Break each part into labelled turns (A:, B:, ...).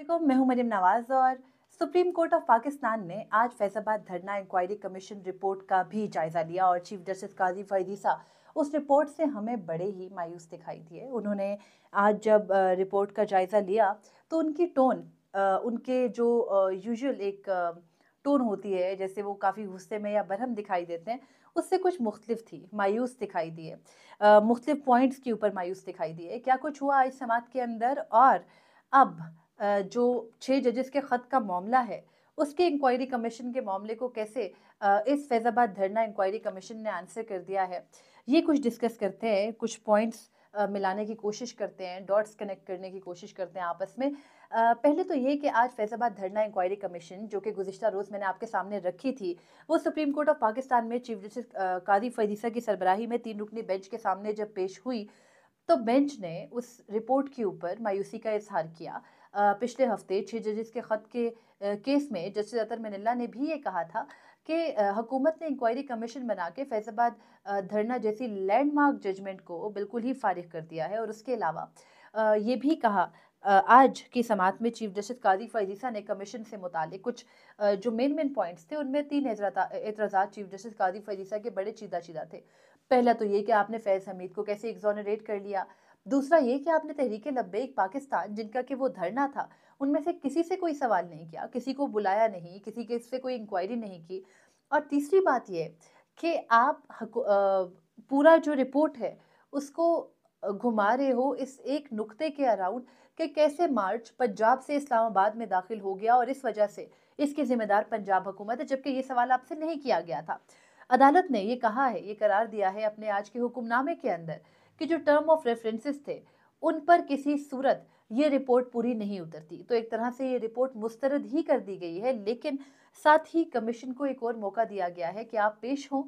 A: मैं हूं मरियम नवाज और सुप्रीम कोर्ट ऑफ पाकिस्तान ने आज फैजाबाद धरना इंक्वायरी कमीशन रिपोर्ट का भी जायजा लिया और चीफ जस्टिस काजी फैदीसा उस रिपोर्ट से हमें बड़े ही मायूस दिखाई दिए उन्होंने आज जब रिपोर्ट का जायज़ा लिया तो उनकी टोन उनके जो यूजुअल एक टोन होती है जैसे वो काफ़ी गुस्से में या बरहम दिखाई देते हैं उससे कुछ मुख्तलिफ थी मायूस दिखाई दिए मुख्तलिफ पॉइंट्स के ऊपर मायूस दिखाई दिए क्या कुछ हुआ आज समाज के अंदर और अब जो छः जजेस के ख़त का मामला है उसके इंक्वायरी कमीशन के मामले को कैसे इस फैज़ाबाद धरना इंक्वायरी कमीशन ने आंसर कर दिया है ये कुछ डिस्कस करते हैं कुछ पॉइंट्स मिलाने की कोशिश करते हैं डॉट्स कनेक्ट करने की कोशिश करते हैं आपस में पहले तो ये कि आज फैज़ाबाद धरना इंक्वायरी कमीशन जो कि गुजशत रोज़ मैंने आपके सामने रखी थी वो सुप्रीम कोर्ट ऑफ पाकिस्तान में चीफ जस्टिस कादी फरीसा की सरबराही में तीन रुकनी बेंच के सामने जब पेश हुई तो बेंच ने उस रिपोर्ट के ऊपर मायूसी का इजहार किया पिछले हफ्ते छः जजेस के ख़त के केस में जस्टिस अतर मनिल्ला ने भी ये कहा था कि हुकूमत ने इंक्वायरी कमीशन बना के फैजाबाद धरना जैसी लैंडमार्क जजमेंट को बिल्कुल ही फारिग कर दिया है और उसके अलावा ये भी कहा आज की समात में चीफ जस्टिस काजी फैजीसा ने कमीशन से मुतल कुछ जो मेन मेन पॉइंट्स थे उनमें तीन एतराज़ा चीफ जस्टिस काजी फैजीसा के बड़े चीदा चीदा थे पहला तो ये कि आपने फैज़ हमीद को कैसे एग्जोनरेट कर लिया दूसरा ये कि आपने तहरीक लब्बे एक पाकिस्तान जिनका कि वो धरना था उनमें से किसी से कोई सवाल नहीं किया किसी को बुलाया नहीं किसी के से कोई इंक्वायरी नहीं की और तीसरी बात यह कि आप पूरा जो रिपोर्ट है उसको घुमा रहे हो इस एक नुक्ते के अराउंड कि कैसे मार्च पंजाब से इस्लामाबाद में दाखिल हो गया और इस वजह से इसके ज़िम्मेदार पंजाब हुकूमत है जबकि ये सवाल आपसे नहीं किया गया था अदालत ने ये कहा है ये करार दिया है अपने आज के हुक्मनामे के अंदर कि जो टर्म ऑफ रेफरेंसेस थे उन पर किसी सूरत ये रिपोर्ट पूरी नहीं उतरती तो एक तरह से ये रिपोर्ट मुस्तरद ही कर दी गई है लेकिन साथ ही कमीशन को एक और मौका दिया गया है कि आप पेश हों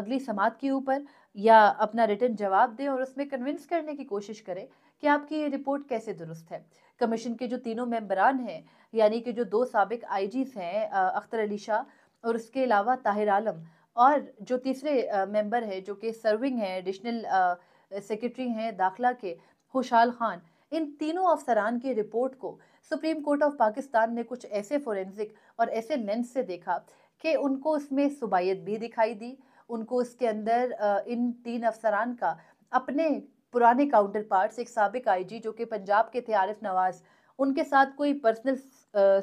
A: अगली समात के ऊपर या अपना रिटर्न जवाब दें और उसमें कन्विंस करने की कोशिश करें कि आपकी ये रिपोर्ट कैसे दुरुस्त है कमीशन के जो तीनों मेंबरान हैं यानी कि जो दो सबक आई हैं अख्तर अली शाह और उसके अलावा ताहिर आलम और जो तीसरे मेंबर है जो कि सर्विंग है एडिशनल सेक्रेटरी हैं दाखला के खुशहाल खान इन तीनों अफसरान की रिपोर्ट को सुप्रीम कोर्ट ऑफ पाकिस्तान ने कुछ ऐसे फोरेंसिक और ऐसे लेंस से देखा कि उनको उसमें सुबाइत भी दिखाई दी उनको उसके अंदर इन तीन अफसरान का अपने पुराने काउंटर पार्ट्स एक सबक आईजी जो कि पंजाब के थे आरिफ नवाज़ उनके साथ कोई पर्सनल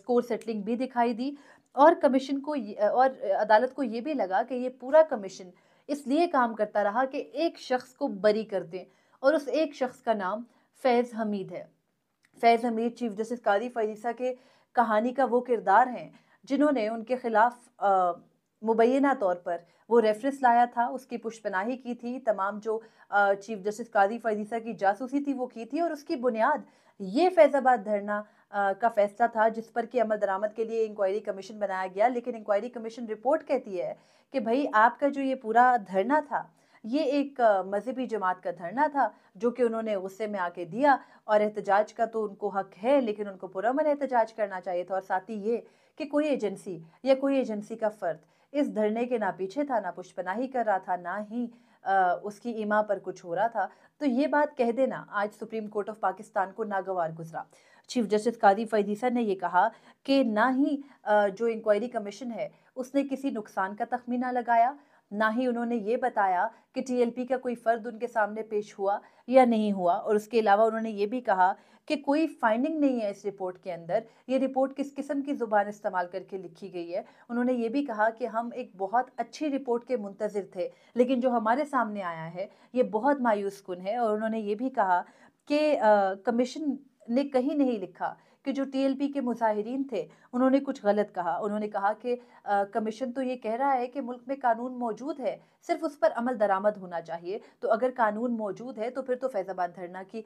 A: स्कोर सेटलिंग भी दिखाई दी और कमीशन को और अदालत को ये भी लगा कि ये पूरा कमीशन इसलिए काम करता रहा कि एक शख्स को बरी कर दें और उस एक शख्स का नाम फैज़ हमीद है फैज़ हमीद चीफ जस्टिस कादी फरीसा के कहानी का वो किरदार हैं जिन्होंने उनके ख़िलाफ़ मुबैना तौर पर वो रेफरेंस लाया था उसकी पुष्पनाही की थी तमाम जो चीफ जस्टिस कादी फरीसा की जासूसी थी वो की थी और उसकी बुनियाद ये फैज़ाबाद धरना का फैसला था जिस पर कि अमल दरामद के लिए इंक्वायरी कमीशन बनाया गया लेकिन इंक्वायरी कमीशन रिपोर्ट कहती है कि भाई आपका जो ये पूरा धरना था ये एक मजहबी जमात का धरना था जो कि उन्होंने गुस्से में आके दिया और एहतजाज का तो उनको हक है लेकिन उनको पुरमन एहतजाज करना चाहिए था और साथ ही ये कि कोई एजेंसी या कोई एजेंसी का फ़र्द इस धरने के ना पीछे था ना ही कर रहा था ना ही आ, उसकी ईमा पर कुछ हो रहा था तो ये बात कह देना आज सुप्रीम कोर्ट ऑफ पाकिस्तान को नागवार गुजरा चीफ जस्टिस कादी फैजीसा ने यह कहा कि ना ही जो इंक्वायरी कमीशन है उसने किसी नुकसान का तखमीना लगाया ना ही उन्होंने ये बताया कि टीएलपी का कोई फ़र्द उनके सामने पेश हुआ या नहीं हुआ और उसके अलावा उन्होंने ये भी कहा कि कोई फाइंडिंग नहीं है इस रिपोर्ट के अंदर ये रिपोर्ट किस किस्म की ज़ुबान इस्तेमाल करके लिखी गई है उन्होंने ये भी कहा कि हम एक बहुत अच्छी रिपोर्ट के मुंतज़र थे लेकिन जो हमारे सामने आया है ये बहुत मायूस कन है और उन्होंने ये भी कहा कि कमीशन ने कहीं नहीं लिखा कि जो टीएलपी के मुजाहरीन थे उन्होंने कुछ गलत कहा उन्होंने कहा कि कमीशन तो ये कह रहा है कि मुल्क में कानून मौजूद है सिर्फ उस पर अमल दरामद होना चाहिए तो अगर कानून मौजूद है तो फिर तो फैज़ाबाद धरना की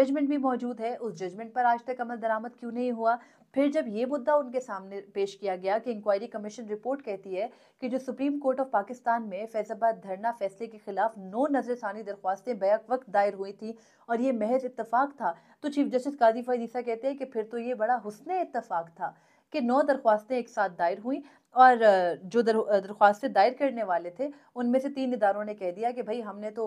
A: जजमेंट भी मौजूद है उस जजमेंट पर आज तक अमल दरामद क्यों नहीं हुआ फिर जब ये मुद्दा उनके सामने पेश किया गया कि इंक्वायरी कमीशन रिपोर्ट कहती है कि जो सुप्रीम कोर्ट ऑफ पाकिस्तान में फैजाबाद धरना फैसले के खिलाफ नो नजरसानी दरख्वास्तें बैक वक्त दायर हुई थी और ये महज इतफाक था तो चीफ जस्टिस काजी फैदीसा कहते हैं कि फिर तो ये बड़ा हुसन इतफाक था कि नौ दरख्वास्तें एक साथ दायर हुई और जो दर दरख्वास्तें दायर करने वाले थे उनमें से तीन इदारों ने कह दिया कि भाई हमने तो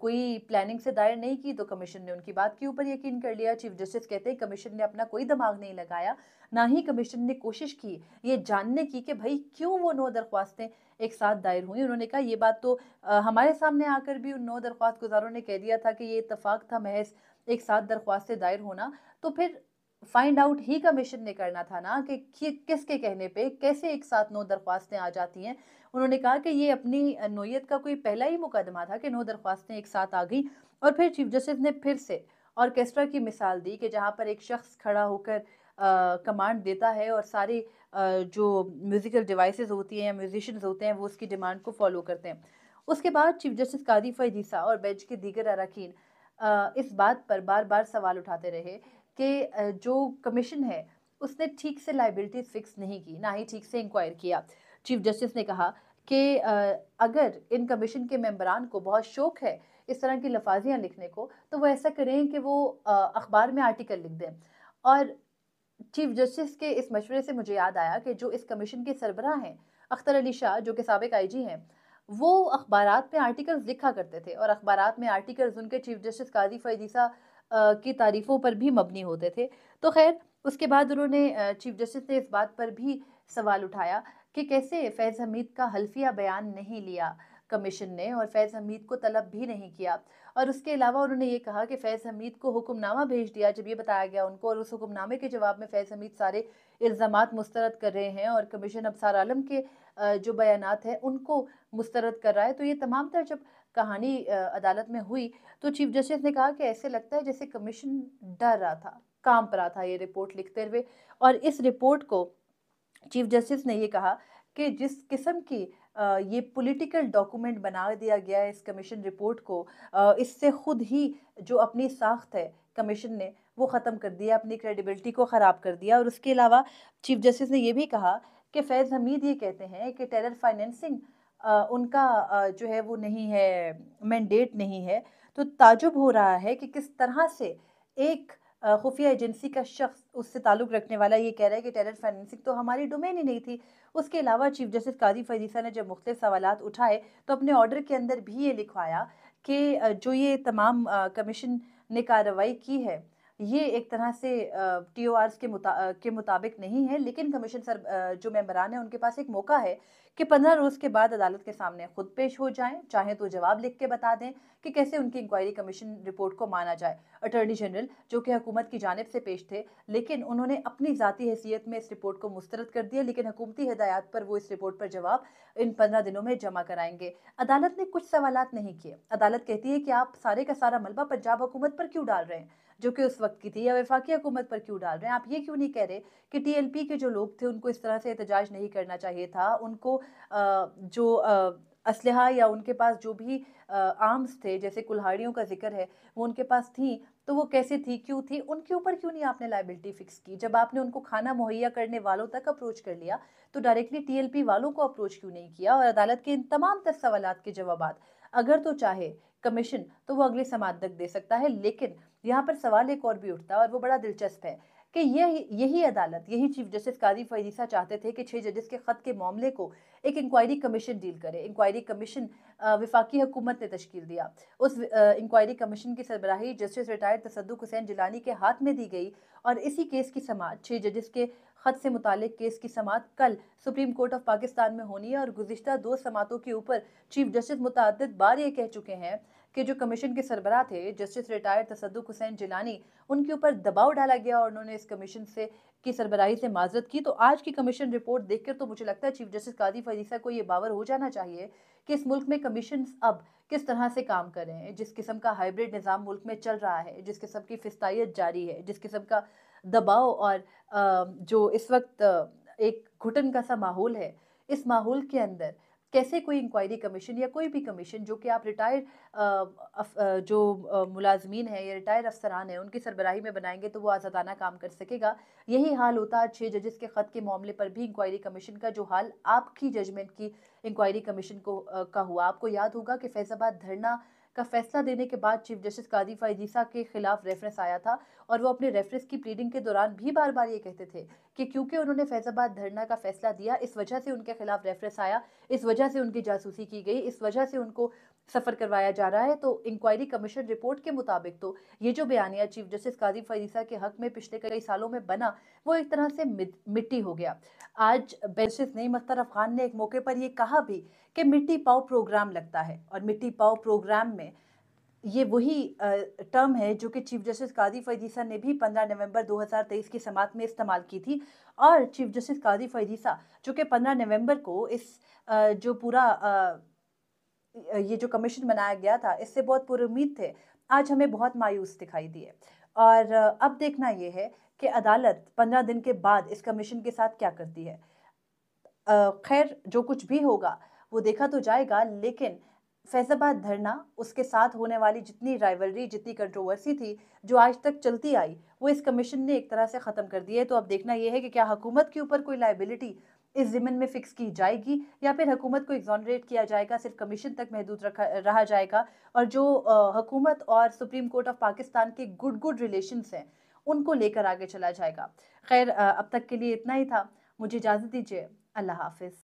A: कोई प्लानिंग से दायर नहीं की तो कमीशन ने उनकी बात के ऊपर यकीन कर लिया चीफ जस्टिस कहते हैं कमीशन ने अपना कोई दिमाग नहीं लगाया ना ही कमीशन ने कोशिश की ये जानने की कि भाई क्यों वो नौ दरख्वास्तें एक साथ दायर हुई उन्होंने कहा ये बात तो हमारे सामने आकर भी उन नौ दरख्वास्त गुजारों ने कह दिया था कि ये इतफाक़ था महज एक साथ दरख्वास्तें दायर होना तो फिर फाइंड आउट ही कमीशन ने करना था ना कि किसके कहने पे कैसे एक साथ नौ दरख्वास्तें आ जाती हैं उन्होंने कहा कि ये अपनी नोयत का कोई पहला ही मुकदमा था कि नौ दरख्वास्तें एक साथ आ गई और फिर चीफ जस्टिस ने फिर से ऑर्केस्ट्रा की मिसाल दी कि जहाँ पर एक शख्स खड़ा होकर कमांड देता है और सारी आ, जो म्यूज़िकल डिवाइसेस होती हैं म्यूजिशंस होते हैं वो उसकी डिमांड को फॉलो करते हैं उसके बाद चीफ जस्टिस कादी फैदीसा और बेंच के दीगर अरकान इस बात पर बार बार सवाल उठाते रहे कि जो कमीशन है उसने ठीक से लाइबिलिटी फिक्स नहीं की ना ही ठीक से इंक्वायर किया चीफ जस्टिस ने कहा कि अगर इन कमीशन के मेम्बरान को बहुत शौक है इस तरह की लफाजियाँ लिखने को तो वो ऐसा करें कि वो अखबार में आर्टिकल लिख दें और चीफ जस्टिस के इस मशवरे से मुझे याद आया कि जो इस कमीशन के सरबराह हैं अख्तर अली शाह जो कि सबक आई जी हैं वो अखबार में आर्टिकल्स लिखा करते थे और अखबार में आर्टिकल्स उनके चीफ जस्टिस काजी फैदीसा की तारीफ़ों पर भी मबनी होते थे तो खैर उसके बाद उन्होंने चीफ जस्टिस ने इस बात पर भी सवाल उठाया कि कैसे फैज़ हमीद का हल्फिया बयान नहीं लिया कमीशन ने और फैज़ हमीद को तलब भी नहीं किया और उसके अलावा उन्होंने ये कहा कि फैज़ हमीद को हुक्मनामा भेज दिया जब ये बताया गया उनको और उस हुक्मनामे के जवाब में फैज़ हमीद सारे इल्ज़ाम मुस्तरद कर रहे हैं और कमीशन अबसार आलम के जो बयान हैं उनको मुस्तरद कर रहा है तो ये तमाम तर जब कहानी अदालत में हुई तो चीफ जस्टिस ने कहा कि ऐसे लगता है जैसे कमीशन डर रहा था काम पर रहा था ये रिपोर्ट लिखते हुए और इस रिपोर्ट को चीफ जस्टिस ने ये कहा कि जिस किस्म की ये पॉलिटिकल डॉक्यूमेंट बना दिया गया है इस कमीशन रिपोर्ट को इससे खुद ही जो अपनी साख्त है कमीशन ने वो ख़त्म कर दिया अपनी क्रेडिबिलिटी को ख़राब कर दिया और उसके अलावा चीफ जस्टिस ने ये भी कहा कि फैज़ हमीद ये कहते हैं कि टेरर फाइनेंसिंग उनका जो है वो नहीं है मैंडेट नहीं है तो ताजुब हो रहा है कि किस तरह से एक खुफिया एजेंसी का शख्स उससे ताल्लुक़ रखने वाला ये कह रहा है कि टेरर फाइनेंसिंग तो हमारी डोमेन ही नहीं थी उसके अलावा चीफ जस्टिस काजी फरीसा ने जब मुख्तु सवाल उठाए तो अपने ऑर्डर के अंदर भी ये लिखवाया कि जो ये तमाम कमीशन ने कार्रवाई की है ये एक तरह से टी ओ आरस के मुता के मुताबिक नहीं है लेकिन कमीशन सर जो मेम्बरान हैं उनके पास एक मौका है कि पंद्रह रोज़ के बाद अदालत के सामने खुद पेश हो जाएं चाहे तो जवाब लिख के बता दें कि कैसे उनकी इंक्वायरी कमीशन रिपोर्ट को माना जाए अटर्नी जनरल जो कि हुकूमत की जानब से पेश थे लेकिन उन्होंने अपनी ज़ाती हैसियत में इस रिपोर्ट को मुस्तरद कर दिया लेकिन हुकूमती हदायत पर वो इस रिपोर्ट पर जवाब इन पंद्रह दिनों में जमा कराएंगे अदालत ने कुछ सवाल नहीं किए अदालत कहती है कि आप सारे का सारा मलबा पंजाब हुकूमत पर क्यों डाल रहे हैं जो कि उस वक्त की थी या वफाकी हुकूमत पर क्यों डाल रहे हैं आप ये क्यों नहीं कह रहे कि पी के जो लोग थे उनको इस तरह से एहतजाज नहीं करना चाहिए था उनको जो इसल या उनके पास जो भी आर्म्स थे जैसे कुल्हाड़ियों का जिक्र है वो उनके पास थी तो वो कैसे थी क्यों थी उनके ऊपर क्यों नहीं आपने लाइबिलिटी फिक्स की जब आपने उनको खाना मुहैया करने वालों तक अप्रोच कर लिया तो डायरेक्टली टीएलपी वालों को अप्रोच क्यों नहीं किया और अदालत के इन तमाम तर सवाल के जवाब अगर तो चाहे कमीशन तो वो अगले समाधक दे सकता है लेकिन यहाँ पर सवाल एक और भी उठता है और वो बड़ा दिलचस्प है कि यही यही अदालत यही चीफ जस्टिस कादी फैदीसा चाहते थे कि छः जजेस के ख़त के मामले को एक इंक्वायरी कमीशन डील करे इंक्वायरी कमीशन विफाकी हुकूमत ने तश्कील दिया उस इंक्वायरी कमीशन की सरबराही जस्टिस रिटायर्ड तसद हुसैन जिलानी के हाथ में दी गई और इसी केस की समात छः जजेस के ख़त से मुतल केस की समात कल सुप्रीम कोर्ट ऑफ पाकिस्तान में होनी है और गुजशत दो समातों के ऊपर चीफ जस्टिस मुतद बार ये कह चुके हैं कि जो कमीशन के सरबरा थे जस्टिस रिटायर्ड तसदुक हुसैन जिलानी उनके ऊपर दबाव डाला गया और उन्होंने इस कमीशन से की सरबराही से माजरत की तो आज की कमीशन रिपोर्ट देखकर तो मुझे लगता है चीफ जस्टिस कादी फरीसा को ये बावर हो जाना चाहिए कि इस मुल्क में कमीशन अब किस तरह से काम कर रहे हैं जिस किस्म का हाइब्रिड निज़ाम मुल्क में चल रहा है जिस किस्म की फस्तायत जारी है जिस किस्म का दबाव और जो इस वक्त एक घुटन का सा माहौल है इस माहौल के अंदर कैसे कोई इंक्वायरी कमीशन या कोई भी कमीशन जो कि आप रिटायर्ड जो मुलाजमीन है या रिटायर्ड अफसरान है उनकी सरबराही में बनाएंगे तो वो आज़ादाना काम कर सकेगा यही हाल होता है छः जजेस के ख़त के मामले पर भी इंक्वायरी कमीशन का जो हाल आपकी जजमेंट की इंक्वायरी कमीशन को का हुआ आपको याद होगा कि फैज़ाबाद धरना का फैसला देने के बाद चीफ जस्टिस काजी फाइजीसा के खिलाफ रेफरेंस आया था और वो अपने रेफरेंस की प्लीडिंग के दौरान भी बार बार ये कहते थे कि क्योंकि उन्होंने फैजाबाद धरना का फैसला दिया इस वजह से उनके खिलाफ रेफरेंस आया इस वजह से उनकी जासूसी की गई इस वजह से उनको सफ़र करवाया जा रहा है तो इंक्वायरी कमीशन रिपोर्ट के मुताबिक तो ये जो बयानिया चीफ जस्टिस काजी फरीसा के हक में पिछले कई सालों में बना वो एक तरह से मिट्टी हो गया आज जस्टिस नईम अख्तर अफगान ने एक मौके पर यह कहा भी कि मिट्टी पाओ प्रोग्राम लगता है और मिट्टी पाओ प्रोग्राम में ये वही टर्म है जो कि चीफ जस्टिस काजी फैजीसा ने भी 15 नवंबर 2023 की समात में इस्तेमाल की थी और चीफ जस्टिस काजी फैजीसा जो कि 15 नवंबर को इस जो पूरा ये जो कमीशन बनाया गया था इससे बहुत पुरुद थे आज हमें बहुत मायूस दिखाई दिए और अब देखना यह है कि अदालत पंद्रह दिन के बाद इस कमीशन के साथ क्या करती है खैर जो कुछ भी होगा वो देखा तो जाएगा लेकिन फैजाबाद धरना उसके साथ होने वाली जितनी राइवलरी जितनी कंट्रोवर्सी थी जो आज तक चलती आई वो इस कमीशन ने एक तरह से ख़त्म कर दी है तो अब देखना यह है कि क्या हुकूमत के ऊपर कोई लाइबिलिटी इस जिमन में फिक्स की जाएगी या फिर हकूमत को एग्जॉनरेट किया जाएगा सिर्फ कमीशन तक महदूद रखा रहा जाएगा और जो हकूमत और सुप्रीम कोर्ट ऑफ पाकिस्तान के गुड गुड रिलेशन हैं उनको लेकर आगे चला जाएगा खैर अब तक के लिए इतना ही था मुझे इजाज़त दीजिए अल्लाह हाफिज़